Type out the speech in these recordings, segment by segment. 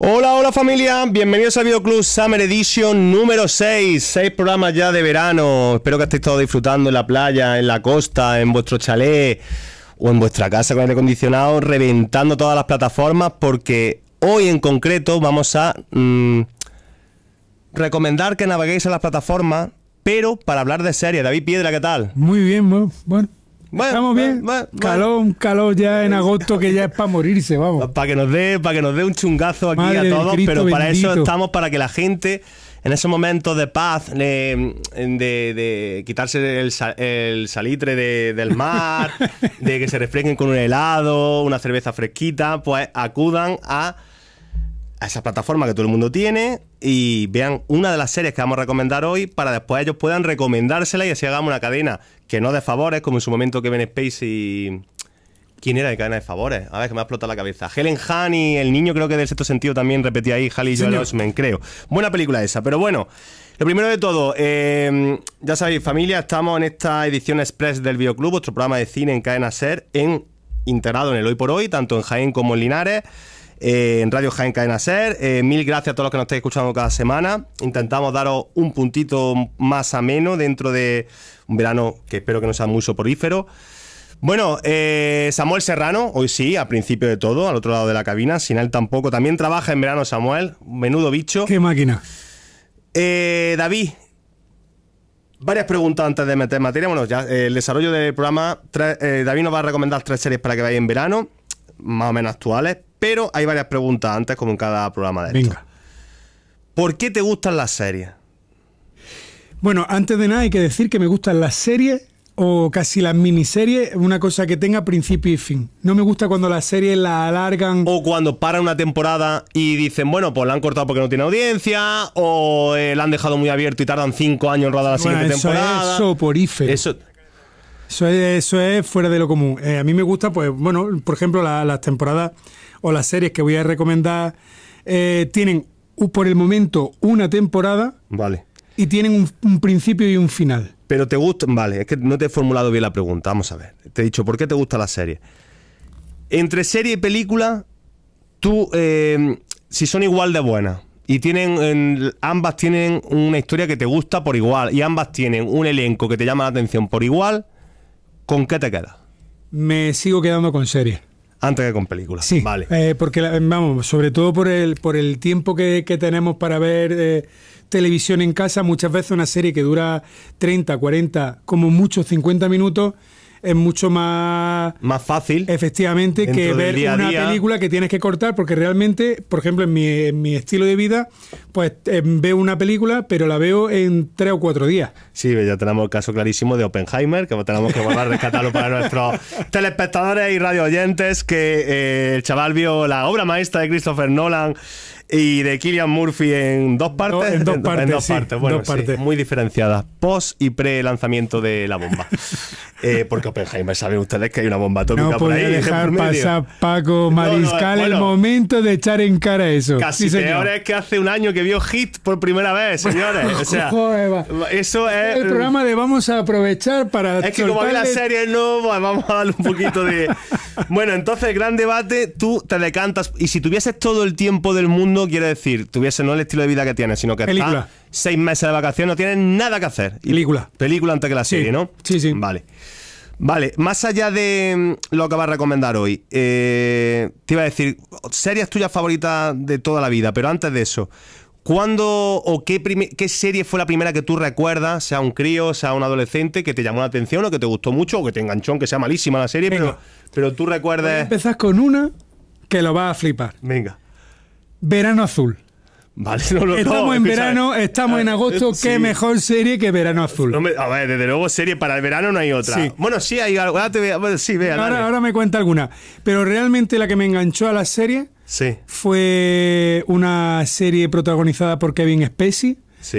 Hola, hola familia, bienvenidos a Videoclub Summer Edition número 6, 6 programas ya de verano, espero que estéis todos disfrutando en la playa, en la costa, en vuestro chalet o en vuestra casa con aire acondicionado, reventando todas las plataformas porque hoy en concreto vamos a mm, recomendar que naveguéis a las plataformas, pero para hablar de serie. David Piedra, ¿qué tal? Muy bien, bueno, bueno, bien. calor, un calor ya en agosto que ya es para morirse, vamos. Para que nos dé, para que nos dé un chungazo aquí a todos, pero para eso estamos para que la gente en esos momentos de paz, de, quitarse el, salitre del mar, de que se refresquen con un helado, una cerveza fresquita, pues acudan a a esa plataforma que todo el mundo tiene y vean una de las series que vamos a recomendar hoy para después ellos puedan recomendársela y así hagamos una cadena que no de favores, como en su momento Kevin y. ¿Quién era de cadena de favores? A ver, que me ha explotado la cabeza. Helen Hunt y el niño creo que del sexto sentido también repetía ahí, Halley y Joel Osment, creo. Buena película esa, pero bueno... Lo primero de todo, em, ya sabéis, familia, estamos en esta edición express del Videoclub, otro programa de cine en cadena ser, en, integrado en el Hoy por Hoy, tanto en Jaén como en Linares. Eh, en Radio Jaén Cadena eh, mil gracias a todos los que nos estáis escuchando cada semana. Intentamos daros un puntito más ameno dentro de un verano que espero que no sea muy soporífero. Bueno, eh, Samuel Serrano, hoy sí, al principio de todo, al otro lado de la cabina, sin él tampoco. También trabaja en verano Samuel, menudo bicho. Qué máquina. David, varias preguntas antes de meter materia. Bueno, ya el desarrollo del programa, David nos va a recomendar tres series para que vayáis en verano, más o menos actuales, pero hay varias preguntas antes, como en cada programa de Venga. ¿Por qué te gustan las series? Bueno, antes de nada hay que decir que me gustan las series o casi las miniseries, una cosa que tenga principio y fin. No me gusta cuando las series la alargan. O cuando paran una temporada y dicen, bueno, pues la han cortado porque no tiene audiencia, o eh, la han dejado muy abierto y tardan cinco años en rodar la ah, siguiente temporada. eso por Eso, eso es, eso es fuera de lo común. Eh, a mí me gusta, pues, bueno, por ejemplo, las temporadas o las series que voy a recomendar eh, tienen por el momento una temporada. Vale. Y tienen un, principio y un final. Pero te gusta, vale, es que no te he formulado bien la pregunta, vamos a ver. Te he dicho, ¿por qué te gusta la serie? Entre serie y película, tú, eh, si son igual de buenas, y tienen ambas tienen una historia que te gusta por igual y ambas tienen un elenco que te llama la atención por igual ¿Con qué te quedas? Me sigo quedando con series. Antes que con películas. Sí, vale. Eh, porque, vamos, sobre todo por el, por el tiempo que, tenemos para ver eh, televisión en casa, muchas veces una serie que dura 30, 40, como mucho 50 minutos es mucho más... Más fácil. Efectivamente, que ver una película que tienes que cortar, porque realmente, por ejemplo, en mi, estilo de vida, pues em, veo una película, pero la veo en tres o cuatro días. Sí, ya tenemos el caso clarísimo de Oppenheimer, que tenemos que volver a rescatarlo para nuestros telespectadores y radio oyentes, que eh, el chaval vio la obra maestra de Christopher Nolan y de Killian Murphy en dos partes. en dos partes. dos partes, bueno, muy diferenciadas. Post y pre lanzamiento de la bomba. eh, porque Oppenheimer saben ustedes que hay una bomba atómica no por ahí. dejar pasar Paco Mariscal el momento de echar en cara eso. Casi peor es que hace un año que vio Hit por primera vez, señores. O sea, eso es. El eh, programa de vamos a aprovechar para. Es que como hay la serie, no, vamos a darle un poquito de. bueno, entonces, gran debate. Tú te decantas. Y si tuvieses todo el tiempo del mundo quiere decir tuviese no el estilo de vida que tiene, sino que película. está seis meses de vacaciones, no tiene nada que hacer. Película. Película antes que la serie, ¿no? Sí, sí. Vale. Vale, más allá de lo que vas a recomendar hoy, eh, te iba a decir, series tuyas favoritas de toda la vida, pero antes de eso, ¿cuándo o qué, serie fue la primera que tú recuerdas, sea un crío, sea un adolescente, que te llamó la atención o que te gustó mucho o que te enganchó, que sea malísima la serie, pero, pero tú recuerdas... Empezas con una que lo va a flipar. Venga. Verano Azul. Vale, no, estamos en verano, ah, estamos en agosto. Eh, qué mejor serie que Verano Azul. a ver, desde luego, serie para el verano no hay otra. Bueno, sí hay algo. Ahora, sí, vea, ahora, me cuenta alguna. Pero realmente la que me enganchó a la serie fue una serie protagonizada por Kevin Spacey.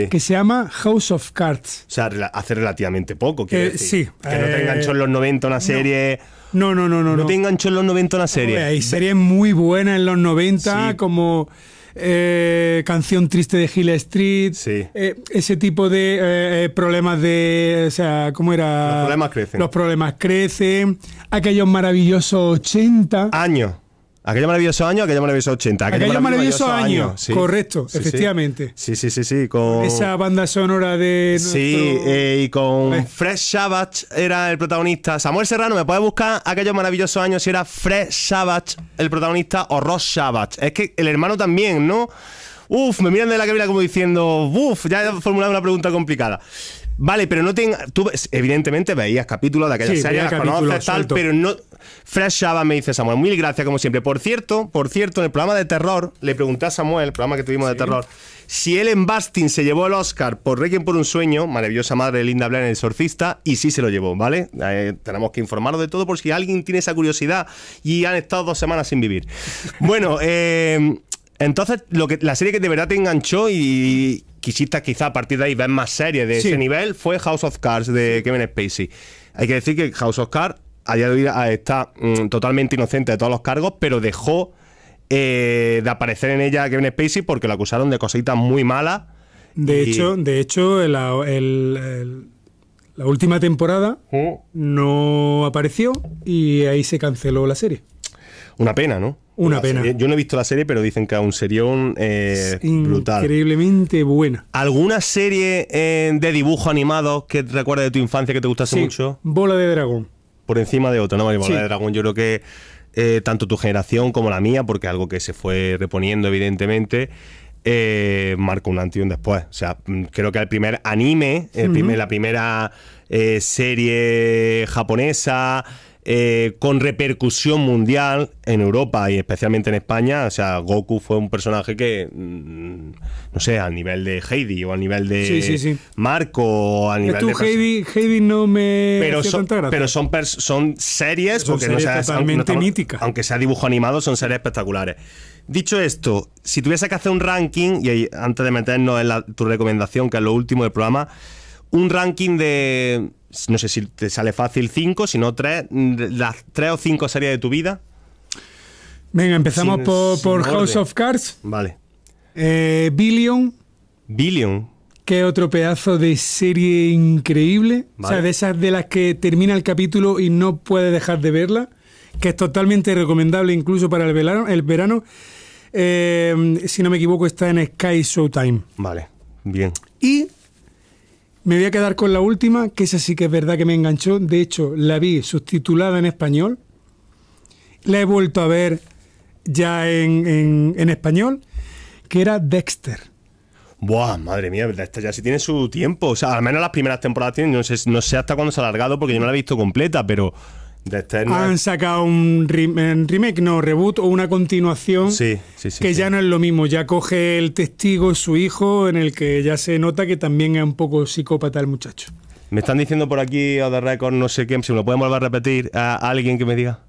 Que se llama House of Cards. O sea, hace relativamente poco, eh, Sí. Que no te eh, enganchó en los 90 una serie. No, no, no, no. No, te enganchó en los 90 una serie. Hay series muy buenas en los 90, como eh, Canción Triste de Hill Street. Sí. Eh, ese tipo de eh, problemas de. O sea, ¿cómo era? Los problemas crecen. Los problemas crecen. Aquellos maravillosos 80. Años. Aquello maravilloso año, aquello maravilloso 80. Aquello, maravilloso, año, correcto, efectivamente. Sí, sí, sí, sí. Con... Esa banda sonora de. Sí, eh, y con Fred Savage era el protagonista. Samuel Serrano, ¿me puedes buscar aquellos maravillosos años si era Fred Savage el protagonista o Ross Savage? Es que el hermano también, ¿no? Uf, me miran de la cabina como diciendo, uf, ya he formulado una pregunta complicada. Vale, pero no ten, tú evidentemente veías capítulos de aquella serie, las conoces, tal, pero no... Fresh me dice Samuel, mil gracias como siempre. Por cierto, por cierto, en el programa de terror, le pregunté a Samuel, el programa que tuvimos de terror, si Ellen Bastin se llevó el Oscar por Requiem por un sueño, maravillosa madre Linda Blair El Sorcista, y sí se lo llevó, ¿vale? Eh, tenemos que informarnos de todo por si alguien tiene esa curiosidad y han estado dos semanas sin vivir. Bueno, eh entonces, lo que, la serie que de verdad te enganchó y quisiste quizá a partir de ahí ver más series de ese nivel fue House of Cards de Kevin Spacey. Hay que decir que House of Cards a ah, está mm, totalmente inocente de todos los cargos, pero dejó eh, de aparecer en ella Kevin Spacey porque lo acusaron de cositas muy malas. De hecho, de hecho la última temporada ¿Mm? no apareció y ahí se canceló la serie. Una pena, ¿no? Una pena. yo no he visto la serie, pero dicen que eh, es un serión eh, brutal. Increíblemente buena. ¿Alguna serie eh, de dibujo animado que recuerde de tu infancia que te gustase sí, mucho? Bola de Dragón. Por encima de otro, ¿no? Bola de Dragón, yo creo que eh, tanto tu generación como la mía, porque algo que se fue reponiendo, evidentemente. marcó un antes y un después. O sea, mm, creo que el primer anime, la primera serie japonesa, eh, con repercusión mundial en Europa y especialmente en España. O sea, Goku fue un personaje que, mm, no sé, al nivel de Heidi o al nivel de Marco o nivel tú, de... Heidi, Heidi no me... Pero, son, pero son, series, porque no totalmente mítica, Aunque sea dibujo animado, son series espectaculares. Dicho esto, si tuviese que hacer un ranking, y antes de meternos en tu recomendación, que es lo último del programa, un ranking de, no sé si te sale fácil, cinco, sino tres, las tres o cinco series de tu vida. Venga, empezamos por, House of Cards. Vale. Eh, Billion. Billion. qué otro pedazo de serie increíble. O sea, de esas de las que termina el capítulo y no puedes dejar de verla. Que es totalmente recomendable incluso para el verano. El verano. Eh, si no me equivoco, está en Sky Showtime. Vale, bien. Y me voy a quedar con la última, que esa sí que es verdad que me enganchó. De hecho, la vi subtitulada en español. La he vuelto a ver ya en, español, que era Dexter. Buah, madre mía, esta ya sí tiene su tiempo. O sea, al menos las primeras temporadas tienen. No sé, no sé hasta cuándo se ha alargado porque yo no la he visto completa, pero de Han sacado un remake, no, reboot o una continuación sí, sí, sí, que ya no es lo mismo. Ya coge el testigo, su hijo, en el que ya se nota que también es un poco psicópata el muchacho. Me están diciendo por aquí, o de récord, no sé quién, si me lo pueden volver a repetir, a alguien que me diga.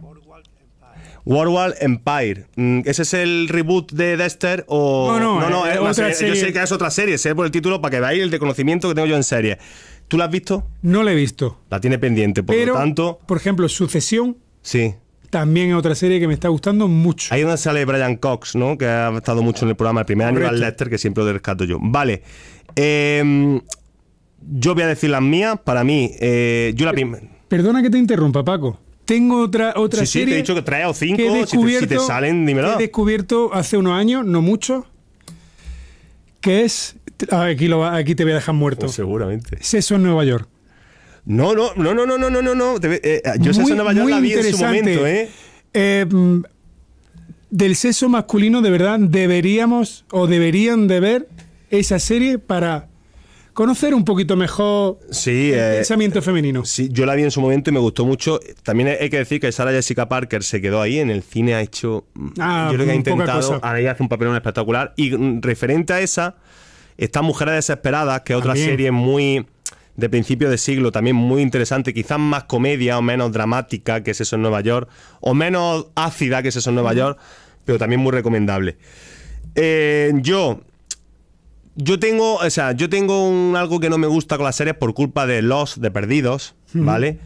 World Empire. Mm, ¿Ese es el reboot de Dexter o.? No, no, no, eh, es, otra serie. Yo sé que es otra serie, sé por el título para que veáis el de que tengo yo en serie. ¿Tú la has visto? No la he visto. La tiene pendiente, por lo tanto. Por ejemplo, Sucesión. Sí. También es otra serie que me está gustando mucho. Ahí donde sale Brian Cox, ¿no? Que ha estado mucho en el programa. El primer año al Lester, que siempre lo rescato yo. Vale. Em, yo voy a decir las mías. Para mí, eh, yo la Perdona que te interrumpa, Paco. Tengo otra, otra sí, serie. Sí, te he dicho que trae o cinco. si, te, si, te, salen, dímelo. he descubierto hace unos años, no mucho, que es Ah, aquí, lo, aquí te voy a dejar muerto. Pues seguramente. Seso en Nueva York. No, no, no, no, no, no, no, no. Eh, eh, yo Seso en Nueva York la vi en su momento, ¿eh? eh mm, del sexo masculino, de verdad, deberíamos o deberían de ver esa serie para conocer un poquito mejor el pensamiento femenino. Sí, yo la vi en su momento y me gustó mucho. También hay que decir que Sara Jessica Parker se quedó ahí, en el cine ha hecho... Ah, yo creo que ha intentado... Ahora ella hace un papelón espectacular. Y mm, referente a esa... Estas Mujeres Desesperadas, que es otra serie muy de principio de siglo, también muy interesante, quizás más comedia o menos dramática, que es eso en Nueva York, o menos ácida, que es eso en Nueva York, pero también muy recomendable. Eh, yo, yo tengo, o sea, yo tengo un, algo que no me gusta con las series por culpa de los de Perdidos, ¿vale?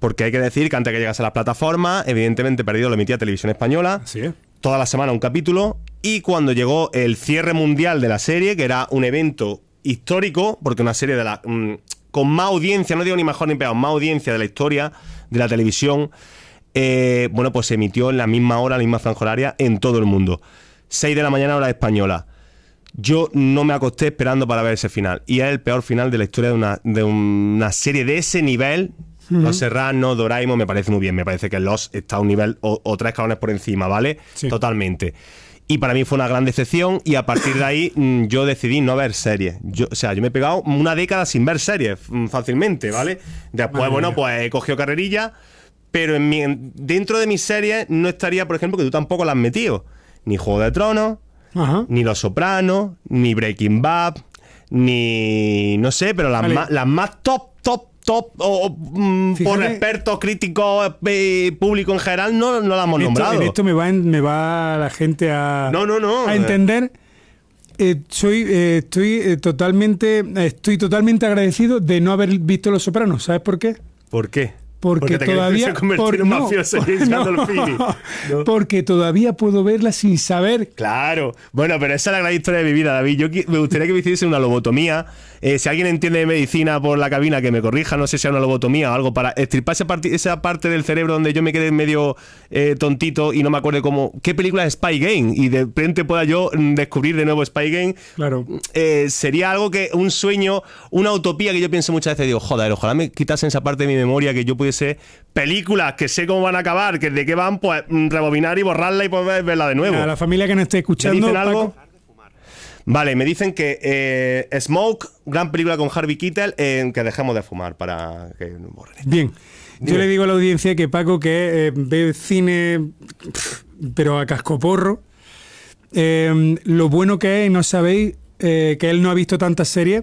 Porque hay que decir que antes que llegase a la plataforma, evidentemente Perdido lo emitía Televisión Española. Sí. Toda la semana un capítulo y cuando llegó el cierre mundial de la serie, que era un evento histórico, porque una serie de la, mm, con más audiencia, no digo ni mejor ni peor, más audiencia de la historia de la televisión, eh, bueno, pues se emitió en la misma hora, la misma franja horaria, en todo el mundo. 6 de la mañana hora española. Yo no me acosté esperando para ver ese final. Y es el peor final de la historia de una, serie de ese nivel, los Serrano, Doraimo, me parece muy bien. Me parece que Los está a un nivel o, tres escalones por encima, ¿vale? Totalmente. Y para mí fue una gran decepción y a partir de ahí mm, yo decidí no ver series. Yo, o sea, yo me he pegado una década sin ver series mm, fácilmente, ¿vale? Después, bueno, pues he cogido carrerilla, pero en dentro de mis series no estaría, por ejemplo, que tú tampoco las has metido. Ni Juego de Tronos, ni Los Sopranos, ni Breaking Bad, ni... no sé, pero las, más, las más top top o, mm, por expertos, críticos, eh, público en general, no, la hemos nombrado. Esto, me va, la gente a, a eh. entender. Eh, soy, eh, estoy totalmente, estoy totalmente agradecido de no haber visto Los Sopranos. ¿Sabes por qué? ¿Por qué? Porque, todavía porque todavía puedo verla sin saber claro bueno pero esa es la gran historia de mi vida David yo me gustaría que me hiciese una lobotomía eh, si alguien entiende de medicina por la cabina, que me corrija, no sé si sea una lobotomía o algo, para estripar esa, parte, del cerebro donde yo me quedé medio eh, tontito y no me acuerdo cómo. ¿Qué película es Spy Game? Y de repente pueda yo mm, descubrir de nuevo Spy Game. Claro. Eh, sería algo que un sueño, una utopía que yo pienso muchas veces, digo, joder, ojalá me quitasen esa parte de mi memoria que yo pudiese. Películas que sé cómo van a acabar, que de qué van, pues mm, rebobinar y borrarla y poder verla de nuevo. A la familia que nos esté escuchando. Vale, me dicen que eh, Smoke, gran película con Harvey Keitel, en que dejamos de fumar para que no Bien. Yo le digo a la audiencia que Paco, que eh, ve cine, pero a cascoporro, eh, lo bueno que es, no sabéis, que él no ha visto tantas series,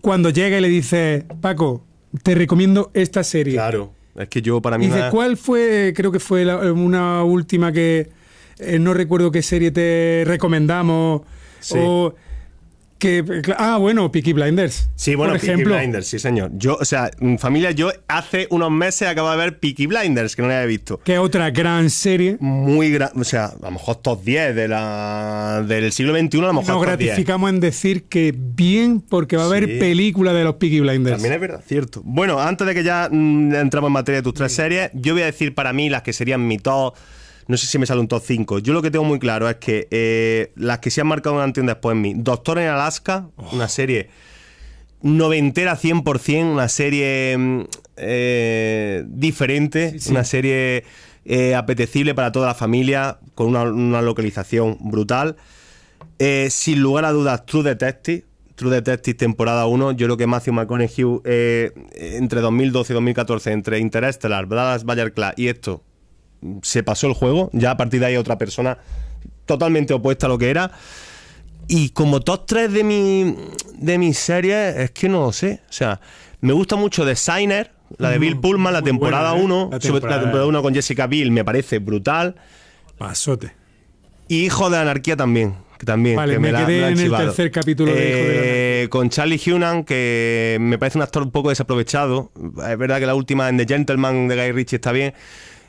cuando llega y le dice, Paco, te recomiendo esta serie. Claro, es que yo para mí... Dice, ¿cuál fue, creo que fue una última que, no recuerdo qué serie te recomendamos? O que, ah, bueno, Peaky Blinders. Sí, bueno, Peaky Blinders, sí, señor. Yo, o sea, familia, yo hace unos meses acabo de ver Peaky Blinders, que no la había visto. Que otra gran serie. Muy gran, o sea, a lo mejor top 10 de la, del siglo XXI, a lo mejor Nos gratificamos en decir que bien, porque va a haber película de los Peaky Blinders. También es verdad, cierto. Bueno, antes de que ya mm, entramos en materia de tus tres series, yo voy a decir para mí las que serían mi top no sé si me sale un top 5. Yo lo que tengo muy claro es que eh, las que se han marcado un antes y después en mí. Doctor en Alaska, oh. una serie noventera 100%, una serie mm, eh, diferente, una serie eh, apetecible para toda la familia, con una, localización brutal. sin lugar a dudas, True Detective. True Detective temporada 1, yo lo que Matthew McConaughey entre 2012 y 2014, entre Interstellar Dallas Bayer Class y esto, se pasó el juego. Ya a partir de ahí otra persona totalmente opuesta a lo que era. Y como top 3 de, mi, de mis series, es que no lo sé. O sea, me gusta mucho Designer, la de Bill Pullman, la temporada 1. ¿eh? La temporada 1 con Jessica Bill me parece brutal. Pasote. Y Hijo de Anarquía también. Que también vale, me, quedé en el tercer capítulo de Hijo de eh, Con Charlie Hunan, que me parece un actor un poco desaprovechado. Es verdad que la última en The Gentleman de Guy Ritchie está bien.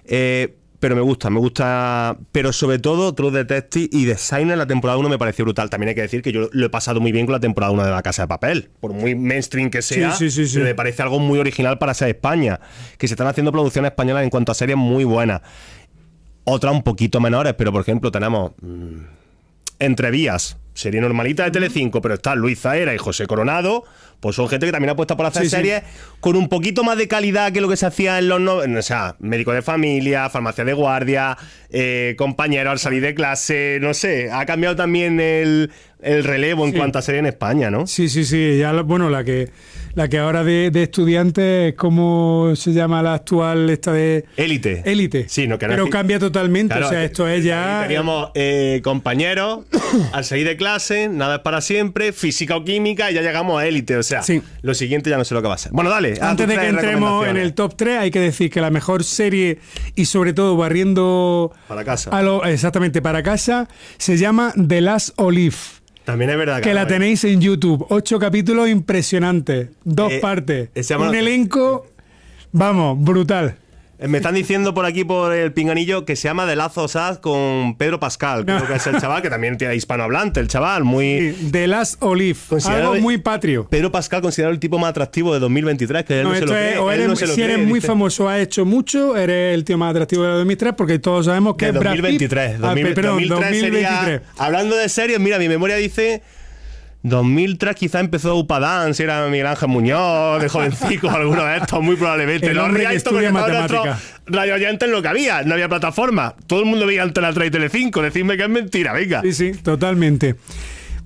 Eh, pero me gusta, me gusta. Pero sobre todo, True Detective y Designer, la temporada 1 me pareció brutal. También hay que decir que yo lo he pasado muy bien con la temporada 1 de La Casa de Papel, por muy mainstream que sea. me parece algo muy original para ser España. Que se están haciendo producciones españolas en cuanto a series muy buenas. Otras un poquito menores, pero por ejemplo, tenemos. Mm, Entrevías. Sería serie normalita de Telecinco, pero está Luis era y José Coronado pues son gente que también ha puesto por hacer series con un poquito más de calidad que lo que se hacía en los no, O sea, médico de familia, farmacia de guardia, eh, compañero al salir de clase, no sé. Ha cambiado también el, relevo en cuanto a serie en España, ¿no? Sí, sí, sí. Ya, bueno, la que la que ahora de, de estudiantes, como se llama la actual esta de...? Élite. Élite. Sí, no, Pero cambia totalmente, o sea, eh, esto es ya... Teníamos eh, compañeros al salir de clase, nada es para siempre, física o química, y ya llegamos a élite, o sea, lo siguiente ya no sé lo que va a ser. Bueno, dale. Antes de que entremos en el top 3, hay que decir que la mejor serie, y sobre todo barriendo... Para casa. exactamente, para casa, se llama The Last Olive. También es verdad. Que, la tenéis en YouTube. Ocho capítulos impresionantes. Dos eh, partes. Eh, Un eh, elenco, vamos, brutal. Eh, me están diciendo por aquí, por el pinganillo, que se llama De Lazo Saz con Pedro Pascal. Creo que es el chaval, que también tiene hispanohablante, el chaval, muy. de Las Olive, algo muy patrio. Pedro Pascal, considerado el tipo más atractivo de 2023, que no, o eres, si eres muy famoso, ha hecho mucho, eres el tío más atractivo de 2003 porque todos sabemos que. 2023, 2023. Ah, hablando de serio, mira, mi memoria dice 2003 quizá empezó Upadán, si era Miguel Ángel Muñoz, de jovencico, alguno de estos, muy probablemente. El hombre porque que estudia matemáticas. Radio lo que había, no había plataforma. Todo el mundo veía Antena 3 y Telecinco. Decidme que es mentira, venga. Sí, sí, totalmente.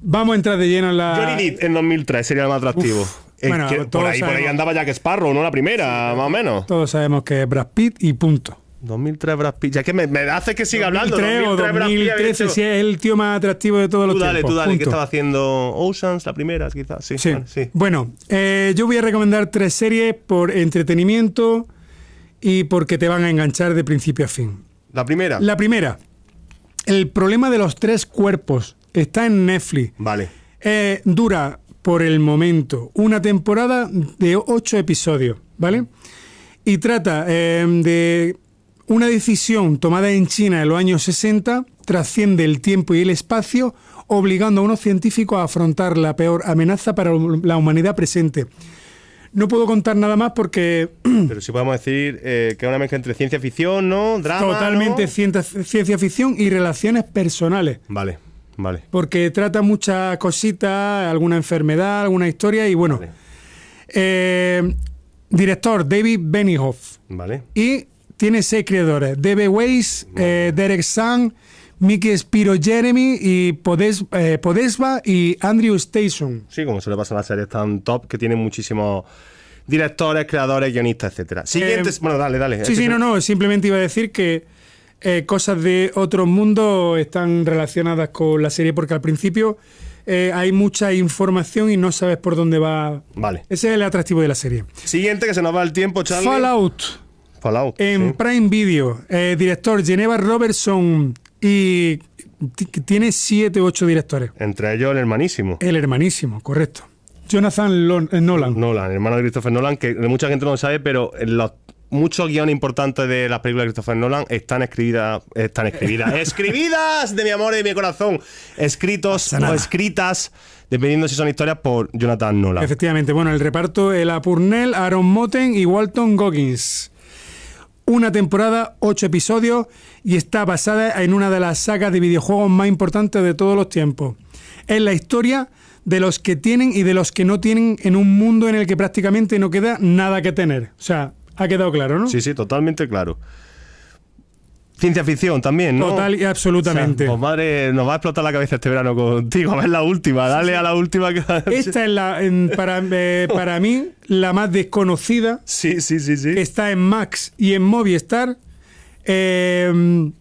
Vamos a entrar de lleno en la... Johnny en 2003 sería el más atractivo. bueno, por, ahí, por ahí andaba Jack Sparrow, ¿no? La primera, más o menos. Todos sabemos que es Brad Pitt y punto. 2003 Brad Pitt. Ya que me, me hace que siga hablando. 2003 o 2013, si es el tío más atractivo de todos los tiempos. Tú dale, tú dale, que estaba haciendo Oceans, la primera quizás. Sí, sí. Bueno, eh, yo voy a recomendar tres series por entretenimiento y porque te van a enganchar de principio a fin. ¿La primera? La primera. El problema de los tres cuerpos está en Netflix. Vale. Eh, dura por el momento una temporada de ocho episodios, ¿vale? Y trata eh, de una decisión tomada en China en los años 60 trasciende el tiempo y el espacio, obligando a unos científicos a afrontar la peor amenaza para la humanidad presente. No puedo contar nada más porque... Pero si podemos decir eh, que es una mezcla entre ciencia ficción, ¿no? Drama, Totalmente Ciencia, ciencia ficción y relaciones personales. Vale, vale. Porque trata muchas cositas, alguna enfermedad, alguna historia y bueno. Eh, director David Benioff. Vale. Y tiene seis creadores. DB Weiss, eh, Derek Sang, Mickey Spiro Jeremy y Podesba eh, y Andrew Station. Sí, como se le pasa a serie series tan top que tiene muchísimos directores, creadores, guionistas, etcétera. Siguiente, eh, bueno, dale, dale. Sí, sí, este no, no, simplemente iba a decir que cosas de otro mundo están relacionadas con la serie porque al principio hay mucha información y no sabes por dónde va. Vale. Ese es el atractivo de la serie. Siguiente que se nos va el tiempo, Charlie. Fallout. En Prime Video, eh, director Geneva Robertson y tiene siete, ocho directores. Entre ellos el hermanísimo. El hermanísimo, correcto. Jonathan eh, Nolan. Nolan, hermano de Christopher Nolan, que mucha gente no sabe, pero los muchos guiones importantes de las películas de Christopher Nolan están escribidas, están escribidas, escribidas de mi amor y de mi corazón, escritos o escritas, dependiendo si son historias por Jonathan Nolan. Efectivamente, bueno, el reparto el Apurnel, Aaron Moten y Walton Goggins una temporada, ocho episodios y está basada en una de las sagas de videojuegos más importantes de todos los tiempos. Es la historia de los que tienen y de los que no tienen en un mundo en el que prácticamente no queda nada que tener. O sea, ha quedado claro, ¿no? Sí, sí, totalmente claro ciencia ficción también, ¿no? Total y absolutamente. Pues, madre, nos va a explotar la cabeza este verano contigo. A ver la última, dale a la última. Que... Esta es la, para, eh, para mí la más desconocida. Sí, sí, sí, sí. está en Max y en Movistar. Eh,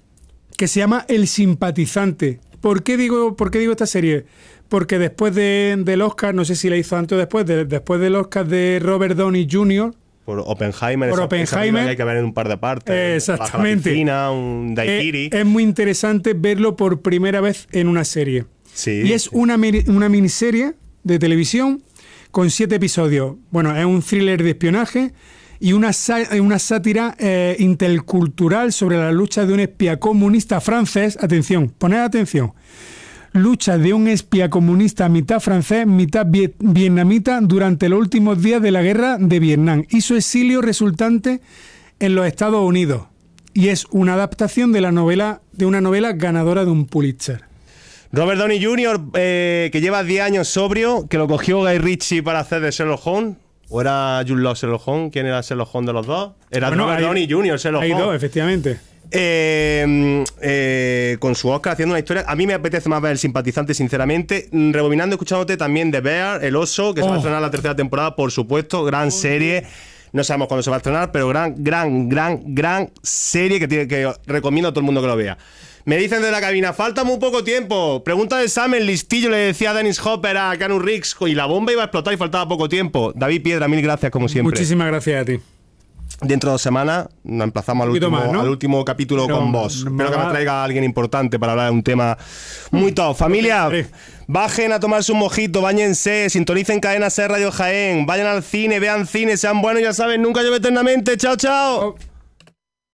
que se llama El Simpatizante. ¿Por qué digo, por digo esta serie? Porque después del Oscar, no sé si la hizo antes o después, de, después del Oscar de Robert Downey Jr., por Oppenheimer. hay que ver en un par de partes. Exactamente. Eh, es, muy interesante verlo por primera vez en una serie. Y es Una, miniserie de televisión con siete episodios. Bueno, es un thriller de espionaje y una, una sátira eh, intercultural sobre la lucha de un espía comunista francés. Atención, poned atención lucha de un espía comunista mitad francés, mitad vietnamita durante los últimos días de la guerra de Vietnam y su exilio resultante en los Estados Unidos. Y es una adaptación de la novela de una novela ganadora de un Pulitzer. Robert Downey Jr., eh, que lleva 10 años sobrio, que lo cogió Guy Ritchie para hacer de Sherlock ¿O era jun Law Sherlock ¿Quién era Sherlock de los dos? Era Robert Downey Jr., Sherlock Hay dos, efectivamente. Em, eh, con su Oscar haciendo una historia. A mí me apetece más ver el simpatizante, sinceramente. Mm, rebobinando, escuchándote también de Bear, El Oso, que se va a oh. estrenar la tercera temporada, por supuesto. Gran serie. No sabemos cuándo se va a estrenar, pero gran, gran, gran, gran serie que, tiene, que recomiendo a todo el mundo que lo vea. Me dicen de la cabina, falta muy poco tiempo. Pregunta de Sam, el listillo le decía a Dennis Hopper a Canu Riggs y la bomba iba a explotar y faltaba poco tiempo. David Piedra, mil gracias como siempre. Muchísimas gracias a ti. Dentro de dos semanas nos emplazamos al último, capítulo con vos. Espero que me traiga a alguien importante para hablar de un tema mm. muy top. Familia, bajen a tomarse un mojito, bañense, sintonicen Cadena Ser Radio Jaén, vayan al cine, vean cine, sean buenos, ya saben, nunca llueve eternamente. Chao, chao. Oh.